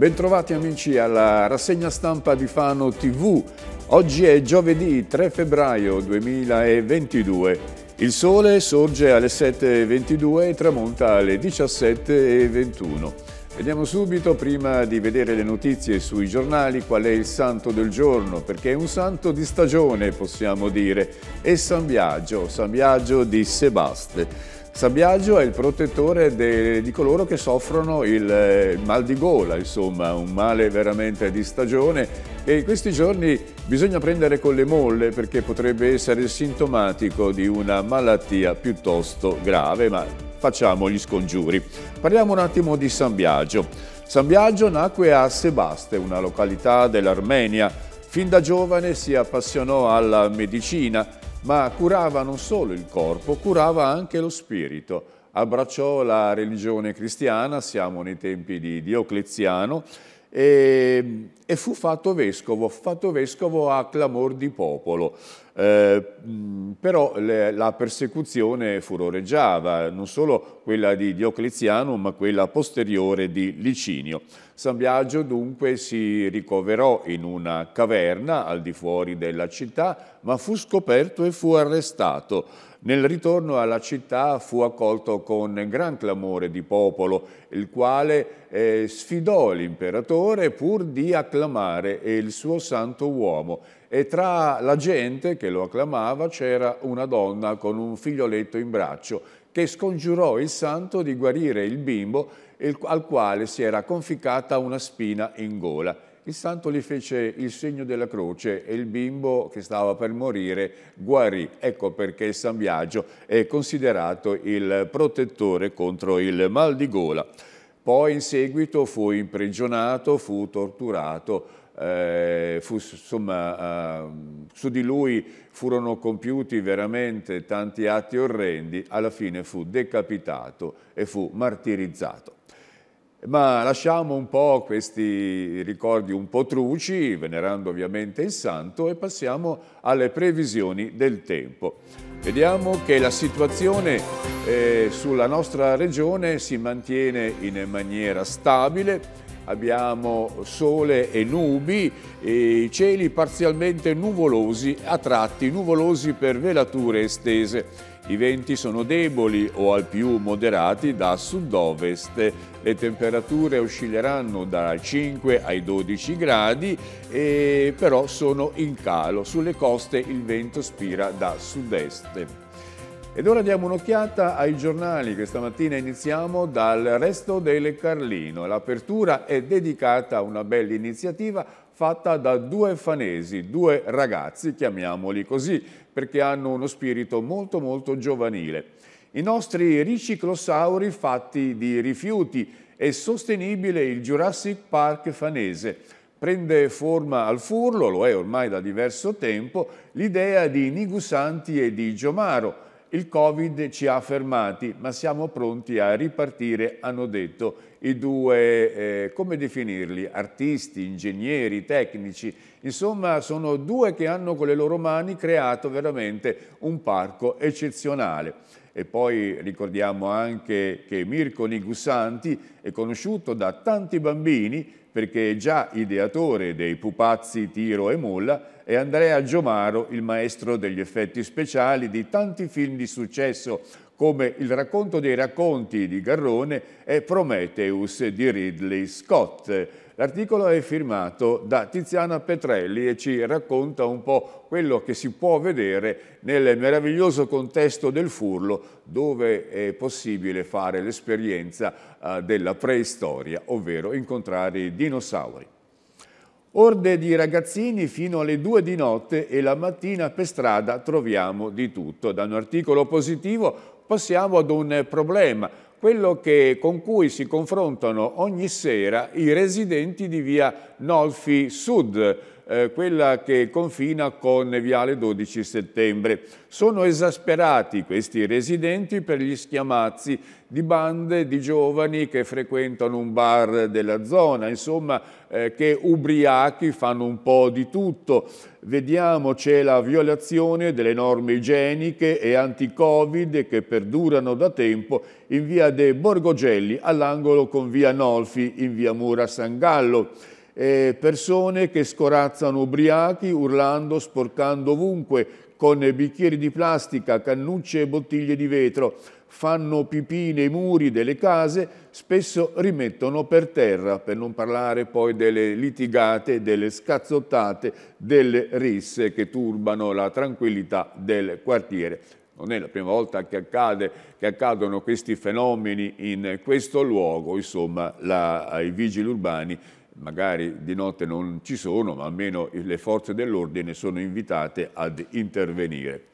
Bentrovati amici alla rassegna stampa di Fano TV. Oggi è giovedì 3 febbraio 2022. Il sole sorge alle 7.22 e tramonta alle 17.21. Vediamo subito, prima di vedere le notizie sui giornali, qual è il santo del giorno, perché è un santo di stagione, possiamo dire, è San Biagio, San Biagio di Sebaste. Sabbiaggio è il protettore de, di coloro che soffrono il, il, eh, mal di gola, insomma, un male veramente di stagione e in questi giorni bisogna prendere con le molle perché potrebbe essere sintomatico di una malattia piuttosto grave, ma facciamo gli scongiuri. Parliamo un attimo di Sambiagio. Sambiagio nacque a Sebaste, una località dell'Armenia. Fin da giovane si appassionò alla medicina ma curava non solo il corpo, curava anche lo spirito. Abbracciò la religione cristiana, siamo nei tempi di Diocleziano, e, ehm, e fu fatto vescovo, fatto vescovo a clamor di popolo. Eh, però le, la persecuzione furoreggiava, non solo quella di Diocleziano, ma quella posteriore di Licinio. San Biagio dunque si ricoverò in una caverna al di fuori della città, ma fu scoperto e fu arrestato. Nel ritorno alla città fu accolto con gran clamore di popolo, il quale eh, sfidò l'imperatore pur di acclamare il suo santo uomo. E tra la gente che lo acclamava c'era una donna con un figlioletto in braccio che scongiurò il santo di guarire il bimbo il, al quale si era conficcata una spina in gola il santo gli fece il segno della croce e il bimbo che stava per morire guarì. Ecco perché San Biagio è considerato il protettore contro il mal di gola. Poi in seguito fu imprigionato, fu torturato, eh, fu, insomma, eh, su di lui furono compiuti veramente tanti atti orrendi, alla fine fu decapitato e fu martirizzato. Ma lasciamo un po' questi ricordi un po' truci, venerando ovviamente il santo, e passiamo alle previsioni del tempo. Vediamo che la situazione eh, sulla nostra regione si mantiene in maniera stabile, abbiamo sole e nubi, e cieli parzialmente nuvolosi, a tratti nuvolosi per velature estese i venti sono deboli o al più moderati da sud-ovest. Le temperature oscilleranno da 5 ai 12 gradi, e però sono in calo. Sulle coste il vento spira da sud-est. Ed ora diamo un'occhiata ai giornali Questa mattina iniziamo dal Resto del Carlino. L'apertura è dedicata a una bella iniziativa fatta da due fanesi, due ragazzi, chiamiamoli così, perché hanno uno spirito molto molto giovanile. I nostri riciclosauri fatti di rifiuti è sostenibile il Jurassic Park fanese. Prende forma al furlo, lo è ormai da diverso tempo, l'idea di Nigusanti e di Giomaro, il Covid ci ha fermati, ma siamo pronti a ripartire, hanno detto i due, eh, come definirli, artisti, ingegneri, tecnici, insomma sono due che hanno con le loro mani creato veramente un parco eccezionale. E poi ricordiamo anche che Mirko Nigusanti è conosciuto da tanti bambini perché è già ideatore dei pupazzi Tiro e Molla è Andrea Giomaro, il maestro degli effetti speciali di tanti film di successo come Il racconto dei racconti di Garrone e Prometheus di Ridley Scott. L'articolo è firmato da Tiziana Petrelli e ci racconta un po' quello che si può vedere nel meraviglioso contesto del Furlo dove è possibile fare l'esperienza eh, della preistoria, ovvero incontrare i dinosauri. Orde di ragazzini fino alle due di notte e la mattina per strada troviamo di tutto. Da un articolo positivo passiamo ad un problema, quello che, con cui si confrontano ogni sera i residenti di via Nolfi Sud, eh, quella che confina con Viale 12 Settembre. Sono esasperati questi residenti per gli schiamazzi di bande di giovani che frequentano un bar della zona, insomma eh, che ubriachi fanno un po' di tutto. Vediamo c'è la violazione delle norme igieniche e anti-covid che perdurano da tempo in via De Borgogelli all'angolo con via Nolfi in via Mura San Gallo eh, persone che scorazzano ubriachi, urlando, sporcando ovunque, con bicchieri di plastica, cannucce e bottiglie di vetro. Fanno pipì nei muri delle case, spesso rimettono per terra, per non parlare poi delle litigate, delle scazzottate, delle risse che turbano la tranquillità del quartiere. Non è la prima volta che, accade, che, accadono questi fenomeni in questo luogo, insomma la, i vigili urbani magari di notte non ci sono, ma almeno le forze dell'ordine sono invitate ad intervenire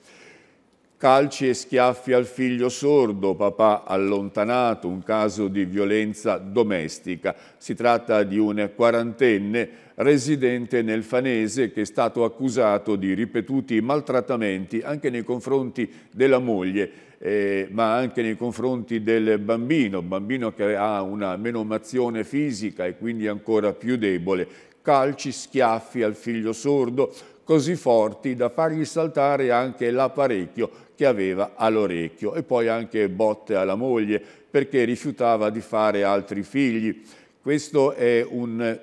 calci e schiaffi al figlio sordo, papà allontanato, un caso di violenza domestica. Si tratta di un quarantenne residente nel Fanese che è stato accusato di ripetuti maltrattamenti anche nei confronti della moglie eh, ma anche nei confronti del bambino, bambino che ha una menomazione fisica e quindi ancora più debole, calci, schiaffi al figlio sordo, così forti da fargli saltare anche l'apparecchio che aveva all'orecchio e poi anche botte alla moglie perché rifiutava di fare altri figli. Questo è un,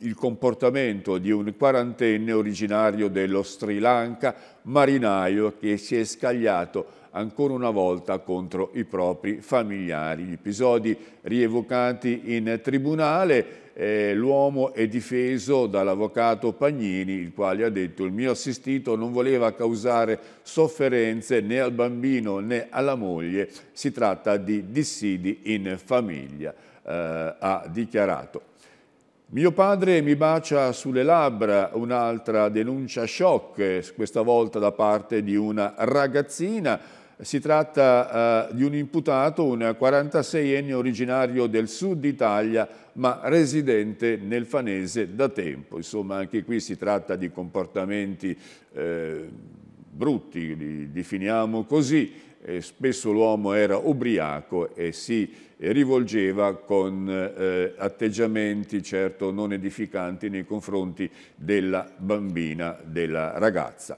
il comportamento di un quarantenne originario dello Sri Lanka, marinaio che si è scagliato ancora una volta contro i propri familiari. Gli episodi rievocati in tribunale eh, l'uomo è difeso dall'avvocato Pagnini, il quale ha detto il mio assistito non voleva causare sofferenze né al bambino né alla moglie, si tratta di dissidi in famiglia, eh, ha dichiarato. Mio padre mi bacia sulle labbra, un'altra denuncia shock, questa volta da parte di una ragazzina, si tratta eh, di un imputato, un 46enne originario del sud Italia, ma residente nel Fanese da tempo. Insomma, anche qui si tratta di comportamenti eh, brutti, li definiamo così. E spesso l'uomo era ubriaco e si rivolgeva con eh, atteggiamenti certo non edificanti nei confronti della bambina, della ragazza.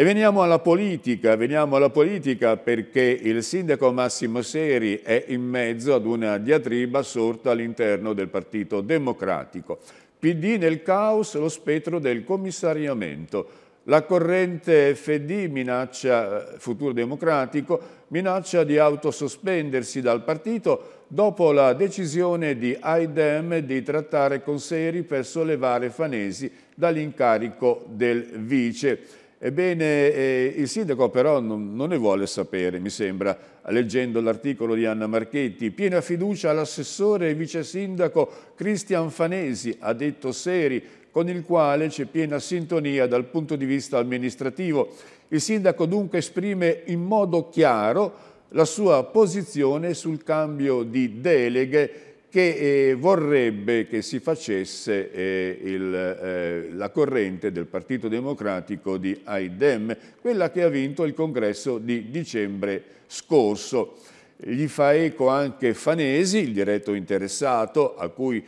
E veniamo alla politica, veniamo alla politica perché il sindaco Massimo Seri è in mezzo ad una diatriba sorta all'interno del Partito Democratico. PD nel caos, lo spettro del commissariamento. La corrente FD minaccia, eh, futuro democratico, minaccia di autosospendersi dal partito dopo la decisione di Aidem di trattare con Seri per sollevare Fanesi dall'incarico del vice. Ebbene, eh, il sindaco però non, non, ne vuole sapere, mi sembra, leggendo l'articolo di Anna Marchetti. Piena fiducia all'assessore e vice sindaco Cristian Fanesi, ha detto Seri, con il quale c'è piena sintonia dal punto di vista amministrativo. Il sindaco dunque esprime in modo chiaro la sua posizione sul cambio di deleghe che eh, vorrebbe che si facesse eh, il, eh, la corrente del Partito Democratico di Aidem, quella che ha vinto il congresso di dicembre scorso. Gli fa eco anche Fanesi, il diretto interessato, a cui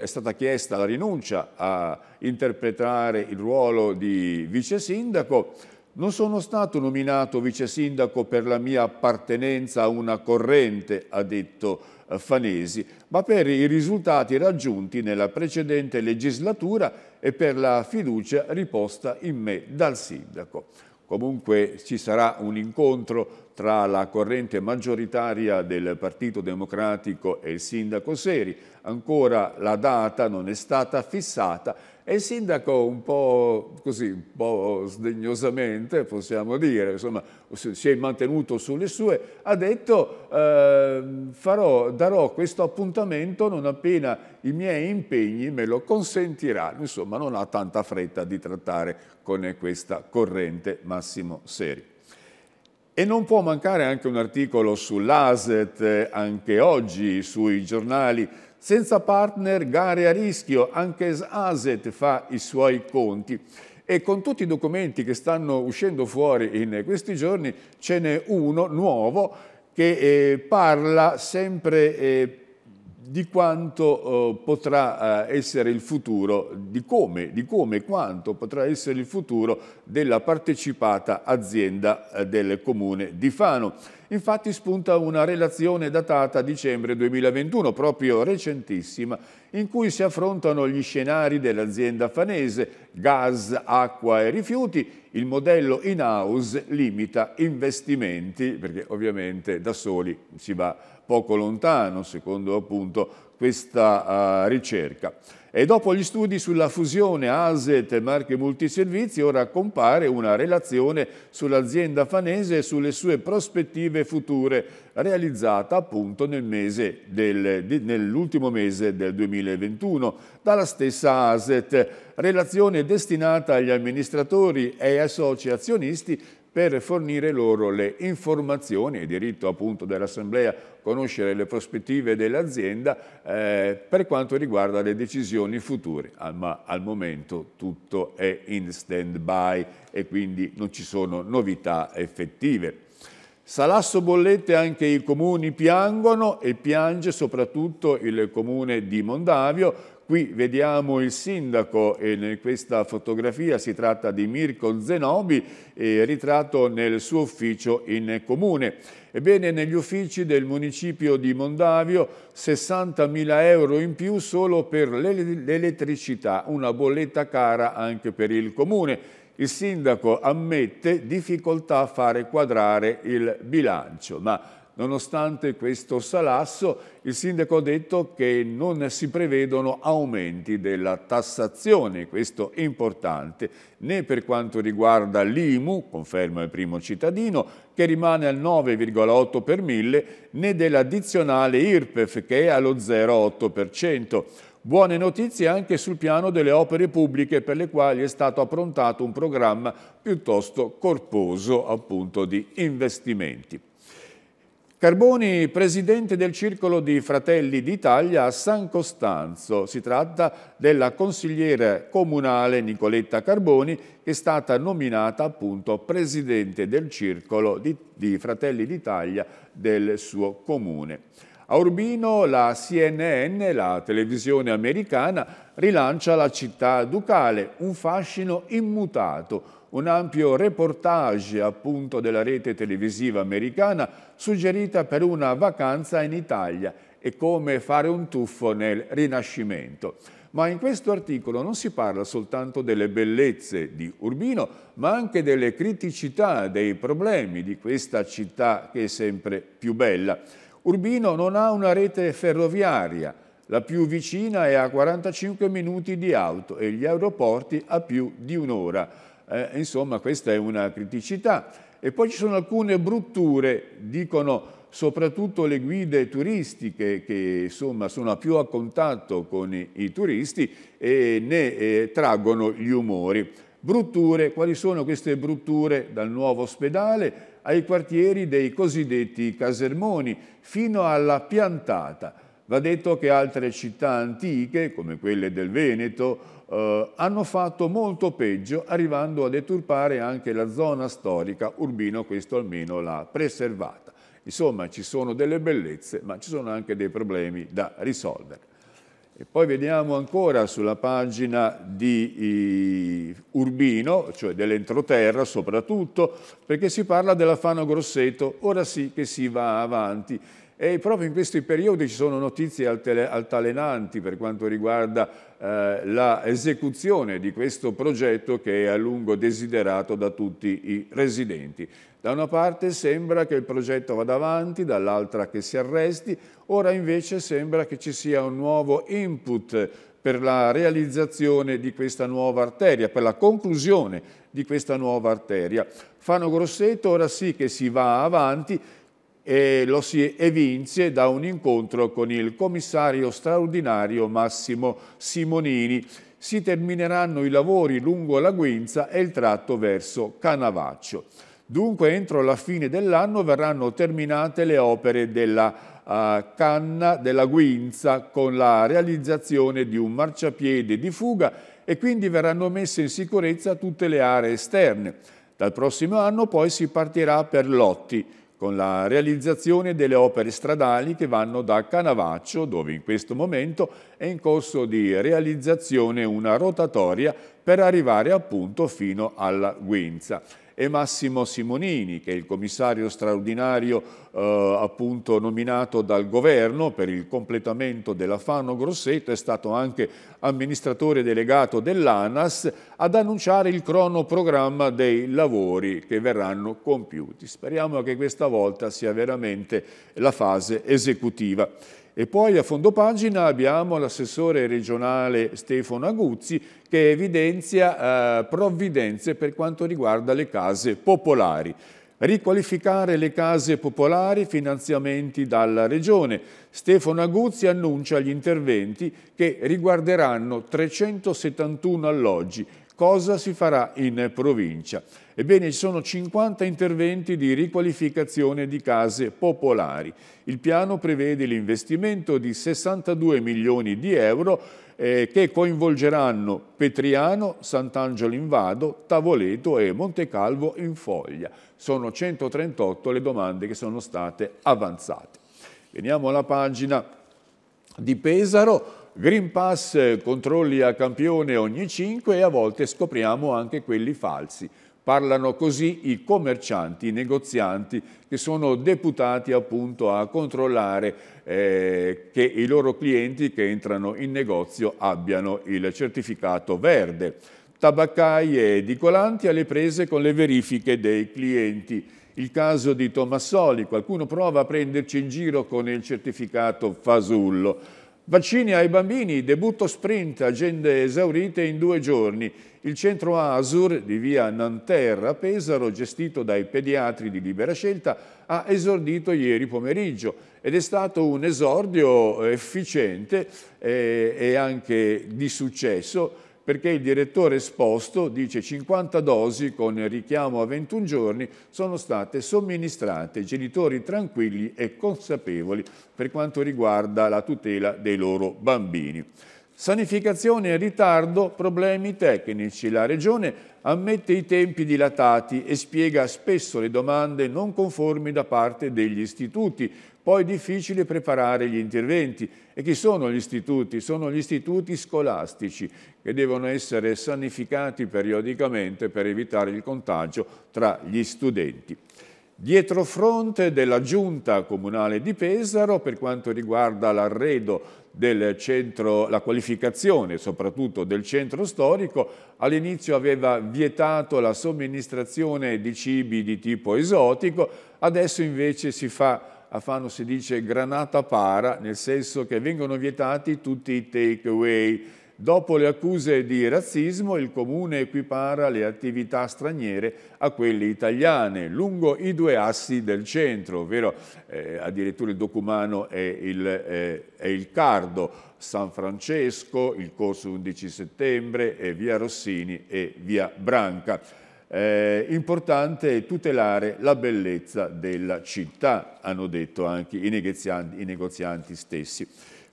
è stata chiesta la rinuncia a interpretare il ruolo di vice sindaco, non sono stato nominato vice sindaco per la mia appartenenza a una corrente, ha detto eh, Fanesi, ma per i risultati raggiunti nella precedente legislatura e per la fiducia riposta in me dal sindaco. Comunque ci sarà un incontro tra la corrente maggioritaria del Partito Democratico e il sindaco Seri. Ancora la data non è stata fissata e il sindaco un po' così, un po' sdegnosamente possiamo dire, insomma si è mantenuto sulle sue, ha detto eh, farò, darò questo appuntamento non appena i miei impegni me lo consentiranno, insomma non ha tanta fretta di trattare con questa corrente Massimo Seri. E non può mancare anche un articolo sull'ASET, eh, anche oggi sui giornali, senza partner, gare a rischio, anche Aset fa i suoi conti e con tutti i documenti che stanno uscendo fuori in questi giorni ce n'è uno nuovo che eh, parla sempre eh, di quanto eh, potrà eh, essere il futuro, di come, di come quanto potrà essere il futuro della partecipata azienda eh, del comune di Fano. Infatti spunta una relazione datata dicembre 2021, proprio recentissima, in cui si affrontano gli scenari dell'azienda fanese, gas, acqua e rifiuti. Il modello in-house limita investimenti, perché ovviamente da soli si va a poco lontano, secondo appunto questa uh, ricerca. E dopo gli studi sulla fusione ASET e Marche Multiservizi, ora compare una relazione sull'azienda fanese e sulle sue prospettive future, realizzata appunto nell'ultimo mese del 2021 dalla stessa ASET, relazione destinata agli amministratori e ai azionisti per fornire loro le informazioni, il diritto appunto dell'Assemblea a conoscere le prospettive dell'azienda eh, per quanto riguarda le decisioni future, ah, ma al momento tutto è in stand-by e quindi non ci sono novità effettive. Salasso Bollette anche i comuni piangono e piange soprattutto il comune di Mondavio Qui vediamo il sindaco e in questa fotografia si tratta di Mirko Zenobi, eh, ritratto nel suo ufficio in comune. Ebbene, negli uffici del municipio di Mondavio 60.000 euro in più solo per l'elettricità, una bolletta cara anche per il comune. Il sindaco ammette difficoltà a fare quadrare il bilancio, ma Nonostante questo salasso, il sindaco ha detto che non si prevedono aumenti della tassazione, questo è importante, né per quanto riguarda l'IMU, conferma il primo cittadino, che rimane al 9,8 per mille, né dell'addizionale IRPEF, che è allo 0,8%. Buone notizie anche sul piano delle opere pubbliche per le quali è stato approntato un programma piuttosto corposo appunto, di investimenti. Carboni, presidente del Circolo di Fratelli d'Italia a San Costanzo. Si tratta della consigliera comunale Nicoletta Carboni che è stata nominata appunto presidente del Circolo di, di Fratelli d'Italia del suo comune. A Urbino la CNN, la televisione americana, rilancia la città ducale, un fascino immutato, un ampio reportage appunto della rete televisiva americana suggerita per una vacanza in Italia e come fare un tuffo nel Rinascimento. Ma in questo articolo non si parla soltanto delle bellezze di Urbino, ma anche delle criticità, dei problemi di questa città che è sempre più bella. Urbino non ha una rete ferroviaria, la più vicina è a 45 minuti di auto e gli aeroporti a più di un'ora. Eh, insomma, questa è una criticità. E poi ci sono alcune brutture, dicono soprattutto le guide turistiche che insomma, sono più a contatto con i, i turisti e ne eh, traggono gli umori. Brutture, quali sono queste brutture dal nuovo ospedale ai quartieri dei cosiddetti casermoni fino alla piantata? Va detto che altre città antiche, come quelle del Veneto, eh, hanno fatto molto peggio, arrivando a deturpare anche la zona storica Urbino, questo almeno l'ha preservata. Insomma, ci sono delle bellezze, ma ci sono anche dei problemi da risolvere. E poi vediamo ancora sulla pagina di eh, Urbino, cioè dell'entroterra soprattutto, perché si parla della Fano Grosseto, ora sì che si va avanti e proprio in questi periodi ci sono notizie altalenanti per quanto riguarda eh, l'esecuzione di questo progetto che è a lungo desiderato da tutti i residenti. Da una parte sembra che il progetto vada avanti, dall'altra che si arresti, ora invece sembra che ci sia un nuovo input per la realizzazione di questa nuova arteria, per la conclusione di questa nuova arteria. Fano Grosseto ora sì che si va avanti, e lo si evince da un incontro con il commissario straordinario Massimo Simonini. Si termineranno i lavori lungo la Guinza e il tratto verso Canavaccio. Dunque entro la fine dell'anno verranno terminate le opere della uh, canna della Guinza con la realizzazione di un marciapiede di fuga e quindi verranno messe in sicurezza tutte le aree esterne. Dal prossimo anno poi si partirà per lotti con la realizzazione delle opere stradali che vanno da Canavaccio, dove in questo momento è in corso di realizzazione una rotatoria per arrivare appunto fino alla Guinza e Massimo Simonini, che è il commissario straordinario eh, appunto nominato dal governo per il completamento della Fano Grosseto, è stato anche amministratore delegato dell'ANAS, ad annunciare il cronoprogramma dei lavori che verranno compiuti. Speriamo che questa volta sia veramente la fase esecutiva. E poi a fondo pagina abbiamo l'assessore regionale Stefano Aguzzi che evidenzia eh, provvidenze per quanto riguarda le case popolari. Riqualificare le case popolari, finanziamenti dalla Regione. Stefano Aguzzi annuncia gli interventi che riguarderanno 371 alloggi Cosa si farà in provincia? Ebbene, ci sono 50 interventi di riqualificazione di case popolari. Il piano prevede l'investimento di 62 milioni di euro eh, che coinvolgeranno Petriano, Sant'Angelo in Vado, Tavoleto e Montecalvo in Foglia. Sono 138 le domande che sono state avanzate. Veniamo alla pagina di Pesaro Green Pass, controlli a campione ogni 5 e a volte scopriamo anche quelli falsi. Parlano così i commercianti, i negozianti che sono deputati appunto a controllare eh, che i loro clienti che entrano in negozio abbiano il certificato verde. Tabaccai e edicolanti alle prese con le verifiche dei clienti. Il caso di Tommasoli, qualcuno prova a prenderci in giro con il certificato fasullo. Vaccini ai bambini, debutto sprint, agende esaurite in due giorni. Il centro ASUR di via Nanterra Pesaro, gestito dai pediatri di libera scelta, ha esordito ieri pomeriggio ed è stato un esordio efficiente eh, e anche di successo perché il direttore esposto dice 50 dosi con richiamo a 21 giorni sono state somministrate genitori tranquilli e consapevoli per quanto riguarda la tutela dei loro bambini. Sanificazione in ritardo, problemi tecnici. La Regione ammette i tempi dilatati e spiega spesso le domande non conformi da parte degli istituti, poi difficile preparare gli interventi. E chi sono gli istituti? Sono gli istituti scolastici che devono essere sanificati periodicamente per evitare il contagio tra gli studenti. Dietro fronte della Giunta Comunale di Pesaro per quanto riguarda l'arredo del centro, la qualificazione soprattutto del centro storico, all'inizio aveva vietato la somministrazione di cibi di tipo esotico, adesso invece si fa a Fano si dice granata para, nel senso che vengono vietati tutti i takeaway. Dopo le accuse di razzismo, il comune equipara le attività straniere a quelle italiane, lungo i due assi del centro, ovvero eh, addirittura il Documano è il, eh, e il Cardo, San Francesco, il corso 11 settembre, e via Rossini e via Branca eh, importante è tutelare la bellezza della città, hanno detto anche i negozianti, i negozianti stessi.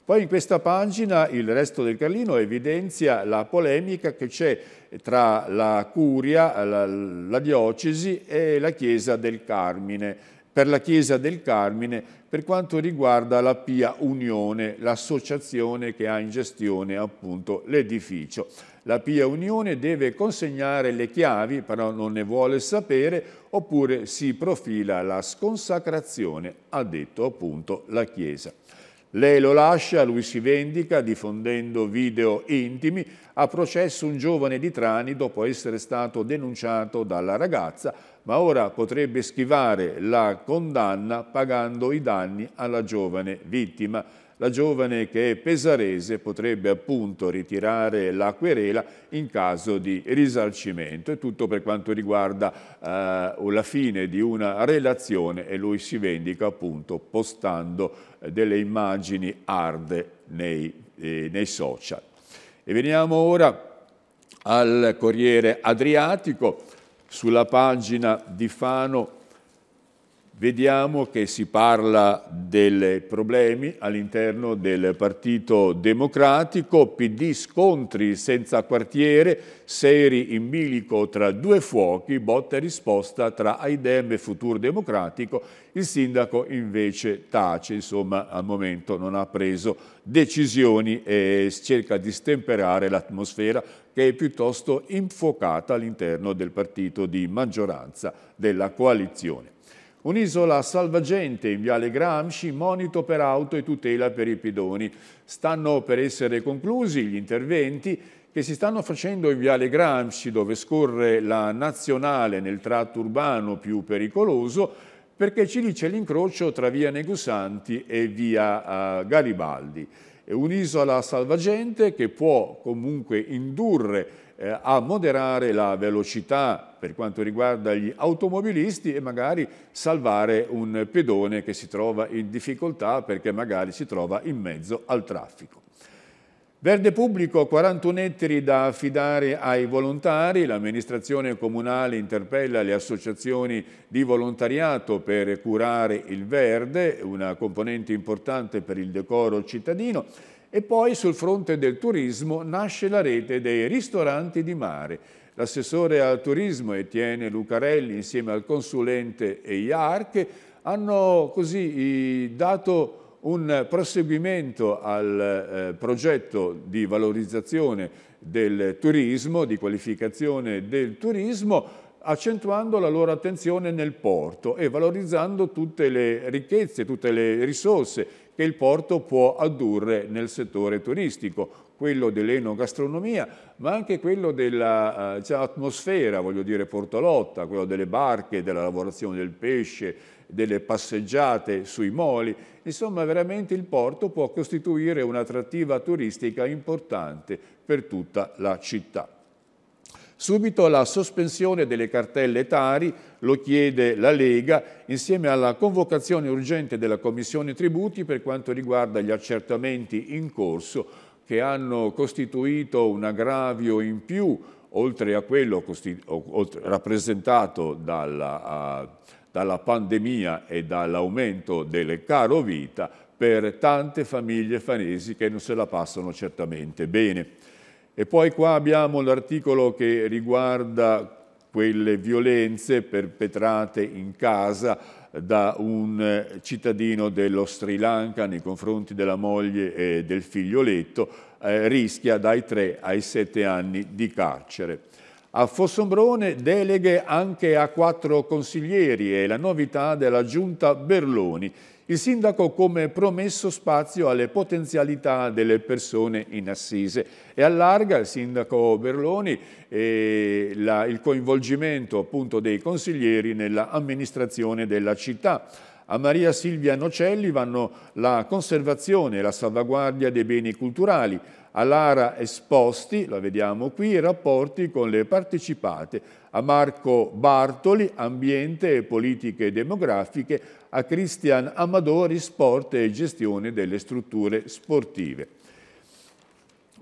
Poi in questa pagina il resto del Carlino evidenzia la polemica che c'è tra la curia, la, la, diocesi e la chiesa del Carmine. Per la chiesa del Carmine per quanto riguarda la Pia Unione, l'associazione che ha in gestione appunto l'edificio. La Pia Unione deve consegnare le chiavi, però non ne vuole sapere, oppure si profila la sconsacrazione, ha detto appunto la Chiesa. Lei lo lascia, lui si vendica diffondendo video intimi, ha processo un giovane di Trani dopo essere stato denunciato dalla ragazza, ma ora potrebbe schivare la condanna pagando i danni alla giovane vittima. La giovane che è pesarese potrebbe appunto ritirare la querela in caso di risarcimento. È tutto per quanto riguarda eh, la fine di una relazione e lui si vendica appunto postando eh, delle immagini arde nei, eh, nei social. E veniamo ora al Corriere Adriatico. Sulla pagina di Fano vediamo che si parla dei problemi all'interno del Partito Democratico, PD scontri senza quartiere, seri in bilico tra due fuochi, botta e risposta tra Aidem e Futuro Democratico, il sindaco invece tace, insomma al momento non ha preso decisioni e cerca di stemperare l'atmosfera che è piuttosto infuocata all'interno del partito di maggioranza della coalizione. Un'isola salvagente in Viale Gramsci, monito per auto e tutela per i pedoni. Stanno per essere conclusi gli interventi che si stanno facendo in Viale Gramsci, dove scorre la nazionale nel tratto urbano più pericoloso, perché ci dice l'incrocio tra via Negusanti e via eh, Garibaldi. È un'isola salvagente che può comunque indurre eh, a moderare la velocità per quanto riguarda gli automobilisti e magari salvare un pedone che si trova in difficoltà perché magari si trova in mezzo al traffico. Verde pubblico, 41 ettari da affidare ai volontari, l'amministrazione comunale interpella le associazioni di volontariato per curare il verde, una componente importante per il decoro cittadino. E poi sul fronte del turismo nasce la rete dei ristoranti di mare. L'assessore al turismo Etienne Lucarelli insieme al consulente EIARC hanno così dato un proseguimento al eh, progetto di valorizzazione del turismo, di qualificazione del turismo, accentuando la loro attenzione nel porto e valorizzando tutte le ricchezze, tutte le risorse che il porto può addurre nel settore turistico, quello dell'enogastronomia, ma anche quello dell'atmosfera, eh, cioè, diciamo, voglio dire, portolotta, quello delle barche, della lavorazione del pesce, delle passeggiate sui moli. Insomma, veramente il porto può costituire un'attrattiva turistica importante per tutta la città. Subito la sospensione delle cartelle Tari, lo chiede la Lega, insieme alla convocazione urgente della Commissione Tributi per quanto riguarda gli accertamenti in corso che hanno costituito un aggravio in più oltre a quello rappresentato dalla, uh, dalla pandemia e dall'aumento delle caro vita per tante famiglie fanesi che non se la passano certamente bene. E poi qua abbiamo l'articolo che riguarda quelle violenze perpetrate in casa da un eh, cittadino dello Sri Lanka nei confronti della moglie e del figlioletto, eh, rischia dai 3 ai 7 anni di carcere. A Fossombrone deleghe anche a quattro consiglieri e la novità della giunta Berloni il sindaco come promesso spazio alle potenzialità delle persone in assise e allarga il sindaco Berloni e eh, la, il coinvolgimento appunto dei consiglieri nell'amministrazione della città. A Maria Silvia Nocelli vanno la conservazione e la salvaguardia dei beni culturali, a Lara Esposti, la vediamo qui, i rapporti con le partecipate, a Marco Bartoli, ambiente e politiche demografiche, a Cristian Amadori, sport e gestione delle strutture sportive.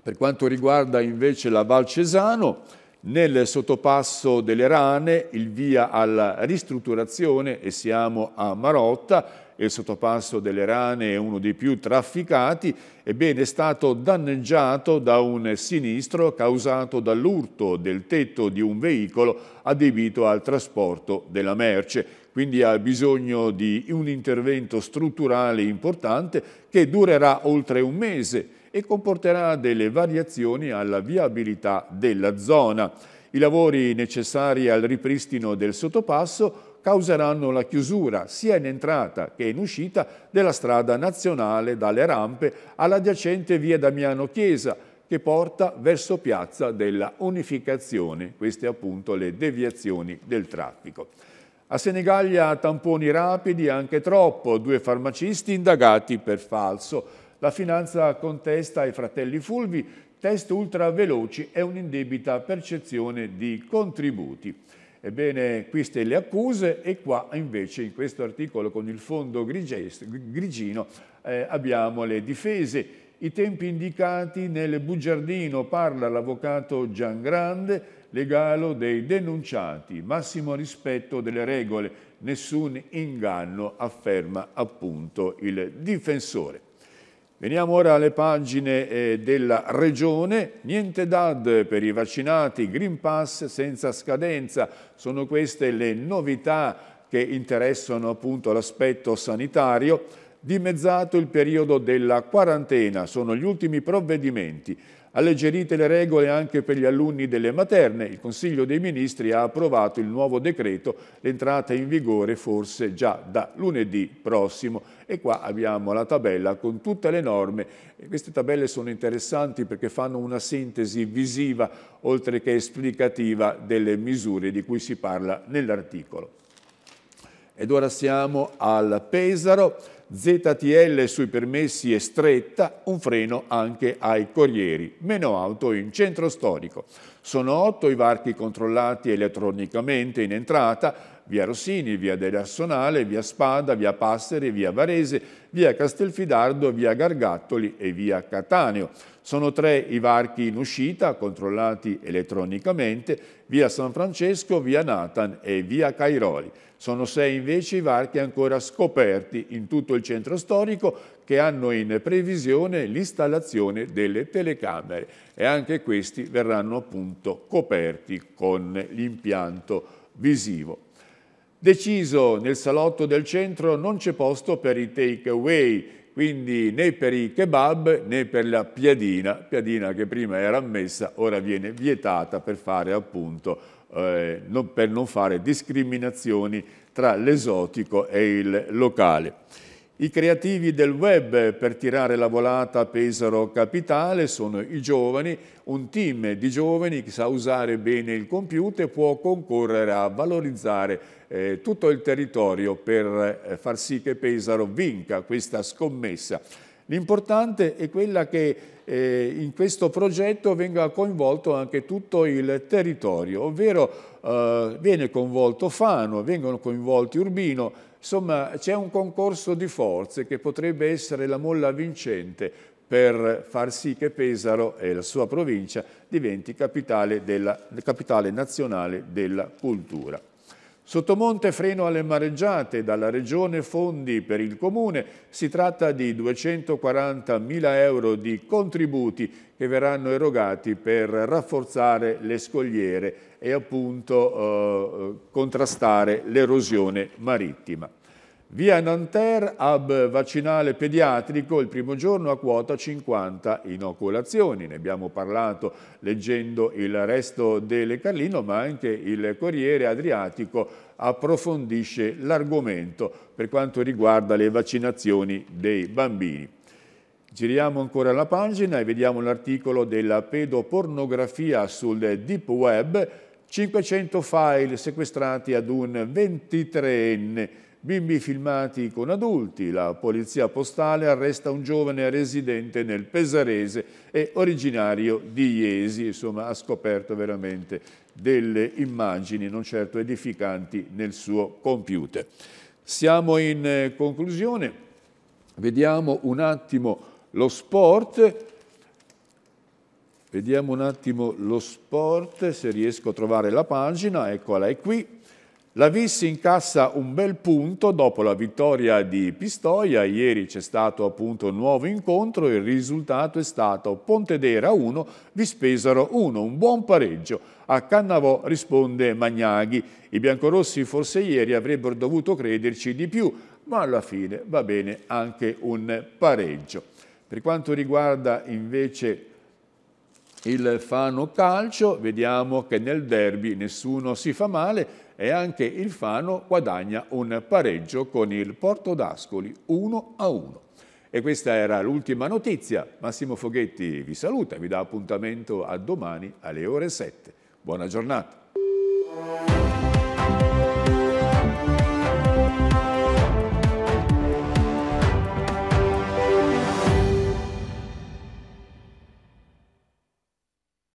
Per quanto riguarda invece la Val Cesano, nel sottopasso delle Rane, il via alla ristrutturazione, e siamo a Marotta, il sottopasso delle Rane è uno dei più trafficati, ebbene è stato danneggiato da un sinistro causato dall'urto del tetto di un veicolo adibito al trasporto della merce. Quindi ha bisogno di un intervento strutturale importante che durerà oltre un mese e comporterà delle variazioni alla viabilità della zona. I lavori necessari al ripristino del sottopasso causeranno la chiusura sia in entrata che in uscita della strada nazionale dalle rampe all'adiacente via Damiano Chiesa che porta verso piazza della Unificazione, queste appunto le deviazioni del traffico. A Senigallia tamponi rapidi anche troppo, due farmacisti indagati per falso. La finanza contesta ai fratelli Fulvi test ultraveloci e un'indebita percezione di contributi. Ebbene, queste le accuse e qua invece in questo articolo con il fondo grigino eh, abbiamo le difese. I tempi indicati nel bugiardino parla l'avvocato Gian Grande, legalo dei denunciati, massimo rispetto delle regole, nessun inganno, afferma appunto il difensore. Veniamo ora alle pagine eh, della Regione. Niente DAD per i vaccinati, Green Pass senza scadenza. Sono queste le novità che interessano appunto l'aspetto sanitario. Dimezzato il periodo della quarantena, sono gli ultimi provvedimenti. Alleggerite le regole anche per gli alunni delle materne. Il Consiglio dei Ministri ha approvato il nuovo decreto, l'entrata in vigore forse già da lunedì prossimo. E qua abbiamo la tabella con tutte le norme. E queste tabelle sono interessanti perché fanno una sintesi visiva, oltre che esplicativa, delle misure di cui si parla nell'articolo. Ed ora siamo al Pesaro. ZTL sui permessi è stretta, un freno anche ai corrieri, meno auto in centro storico. Sono otto i varchi controllati elettronicamente in entrata, via Rossini, via dell'Assonale, via Spada, via Passeri, via Varese, via Castelfidardo, via Gargattoli e via Cataneo. Sono tre i varchi in uscita, controllati elettronicamente, via San Francesco, via Nathan e via Cairoli. Sono sei invece i varchi ancora scoperti in tutto il centro storico che hanno in previsione l'installazione delle telecamere e anche questi verranno appunto coperti con l'impianto visivo. Deciso nel salotto del centro non c'è posto per i takeaway, quindi né per i kebab né per la piadina, piadina che prima era ammessa, ora viene vietata per fare appunto eh, non, per non fare discriminazioni tra l'esotico e il locale. I creativi del web per tirare la volata a Pesaro Capitale sono i giovani, un team di giovani che sa usare bene il computer può concorrere a valorizzare eh, tutto il territorio per eh, far sì che Pesaro vinca questa scommessa L'importante è quella che eh, in questo progetto venga coinvolto anche tutto il territorio, ovvero eh, viene coinvolto Fano, vengono coinvolti Urbino, insomma c'è un concorso di forze che potrebbe essere la molla vincente per far sì che Pesaro e la sua provincia diventi capitale, della, capitale nazionale della cultura. Sottomonte freno alle mareggiate, dalla Regione fondi per il Comune, si tratta di 240 mila euro di contributi che verranno erogati per rafforzare le scogliere e appunto eh, eh contrastare l'erosione marittima. Via Nanterre, hub vaccinale pediatrico, il primo giorno a quota 50 inoculazioni. Ne abbiamo parlato leggendo il resto delle Carlino, ma anche il Corriere Adriatico approfondisce l'argomento per quanto riguarda le vaccinazioni dei bambini. Giriamo ancora la pagina e vediamo l'articolo della pedopornografia sul Deep Web, 500 file sequestrati ad un 23enne Bimbi filmati con adulti, la polizia postale arresta un giovane residente nel Pesarese e originario di Iesi, insomma ha scoperto veramente delle immagini non certo edificanti nel suo computer. Siamo in eh, conclusione, vediamo un attimo lo sport, vediamo un attimo lo sport, se riesco a trovare la pagina, eccola è qui. La Vis incassa un bel punto dopo la vittoria di Pistoia, ieri c'è stato appunto un nuovo incontro, il risultato è stato Pontedera 1, Vispesaro 1, un buon pareggio. A Cannavò risponde Magnaghi, i biancorossi forse ieri avrebbero dovuto crederci di più, ma alla fine va bene anche un pareggio. Per quanto riguarda invece il Fano Calcio, vediamo che nel derby nessuno si fa male, e anche il Fano guadagna un pareggio con il Porto d'Ascoli 1 a 1. E questa era l'ultima notizia. Massimo Foghetti vi saluta e vi dà appuntamento a domani alle ore 7. Buona giornata.